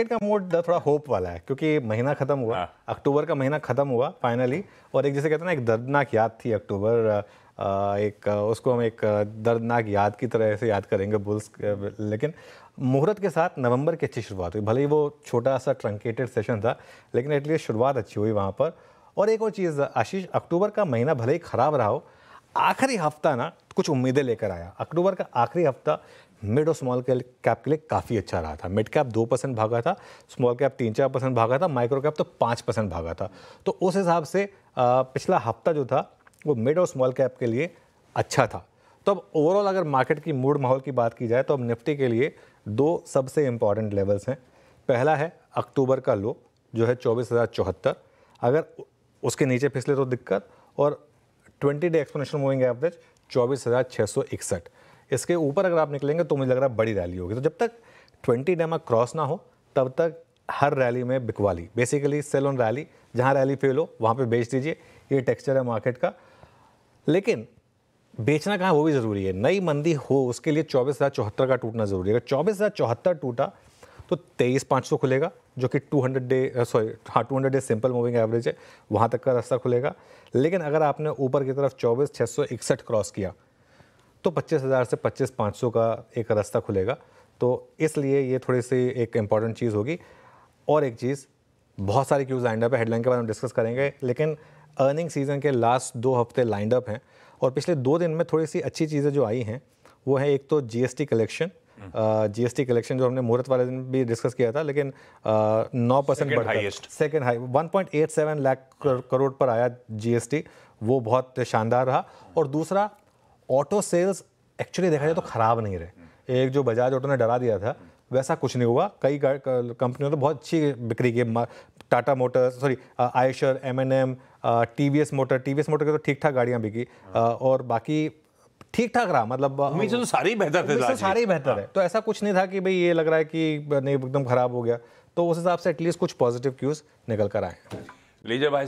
Market का mode थोड़ा hope वाला है क्योंकि महीना खत्म हुआ हाँ। अक्टूबर का महीना खत्म हुआ फाइनली और एक जैसे कहते हैं ना एक दर्दनाक याद थी अक्टूबर एक उसको हम एक दर्दनाक याद की तरह से याद करेंगे बुल्स लेकिन मुहूर्त के साथ नवंबर की अच्छी शुरुआत हुई भले ही वो छोटा सा ट्रंकेटेड सेशन था लेकिन एटलीस्ट शुरुआत अच्छी हुई वहाँ पर और एक और चीज़ आशीष अक्टूबर का महीना भले ही ख़राब रहा हो आखिरी हफ्ता ना कुछ उम्मीदें लेकर आया अक्टूबर का आखिरी हफ्ता मिड और स्मॉल कैप के लिए काफ़ी अच्छा रहा था मिड कैप दो परसेंट भागा था स्मॉल कैप तीन चार परसेंट भागा था माइक्रो कैप तो पाँच परसेंट भागा था तो उस हिसाब से पिछला हफ्ता जो था वो मिड और स्मॉल कैप के लिए अच्छा था तो अब ओवरऑल अगर मार्केट की मूड माहौल की बात की जाए तो अब निफ्टी के लिए दो सबसे इम्पॉर्टेंट लेवल्स हैं पहला है अक्टूबर का लो जो है चौबीस हज़ार चौहत्तर अगर उसके नीचे फिसले तो दिक्कत और twenty day exponential moving average चौबीस हज़ार छः सौ इकसठ इसके ऊपर अगर आप निकलेंगे तो मुझे लग रहा है बड़ी रैली होगी तो जब तक ट्वेंटी डेमा क्रॉस ना हो तब तक हर रैली में बिकवाली बेसिकली सेल ऑन रैली जहाँ रैली फेल हो वहाँ पर बेच दीजिए ये टेक्स्चर है मार्केट का लेकिन बेचना कहाँ वो भी ज़रूरी है नई मंदी हो उसके लिए चौबीस हज़ार चौहत्तर का टूटना ज़रूरी है अगर चौबीस हज़ार चौहत्तर टूटा तो तेईस पाँच सौ खुलेगा जो कि टू हंड्रेड डे सॉरी हाँ two hundred day simple moving average है वहाँ तक का रास्ता खुलेगा लेकिन अगर आपने ऊपर की तरफ चौबीस छः सौ इकसठ क्रॉस किया तो पच्चीस हज़ार से पच्चीस पाँच सौ का एक रास्ता खुलेगा तो इसलिए ये थोड़ी सी एक इम्पॉर्टेंट चीज़ होगी और एक चीज़ बहुत सारी क्यूज़ लाइंड अप है हेडलाइन के बारे में डिस्कस करेंगे लेकिन अर्निंग सीज़न के लास्ट दो हफ्ते लाइंड अप हैं और पिछले दो दिन में थोड़ी सी अच्छी चीज़ें जो आई हैं वो है एक तो G collection G S collection जो हमने मुहूर्त वाले दिन भी डिस्कस किया था लेकिन नौ परसेंट बढ़कर second high one point eight seven lakh crore पर आया जी वो बहुत शानदार रहा और दूसरा ऑटो सेल्स एक्चुअली देखा जाए तो ख़राब नहीं रहे एक जो बजाज ऑटो ने डरा दिया था वैसा कुछ नहीं हुआ कई कंपनियों ने तो बहुत अच्छी बिक्री की Tata motors sorry Eicher M N M T V S motor T V S motor के तो ठीक ठाक गाड़ियाँ बिकी और बाकी ठीक ठाक रहा मतलब तो सारे ही बेहतर थे सारे बेहतर है हाँ। तो ऐसा कुछ नहीं था कि भाई ये लग रहा है कि नहीं एकदम खराब हो गया तो उस हिसाब से एटलीस्ट कुछ पॉजिटिव क्यूज निकल कर आए लीजिए भाई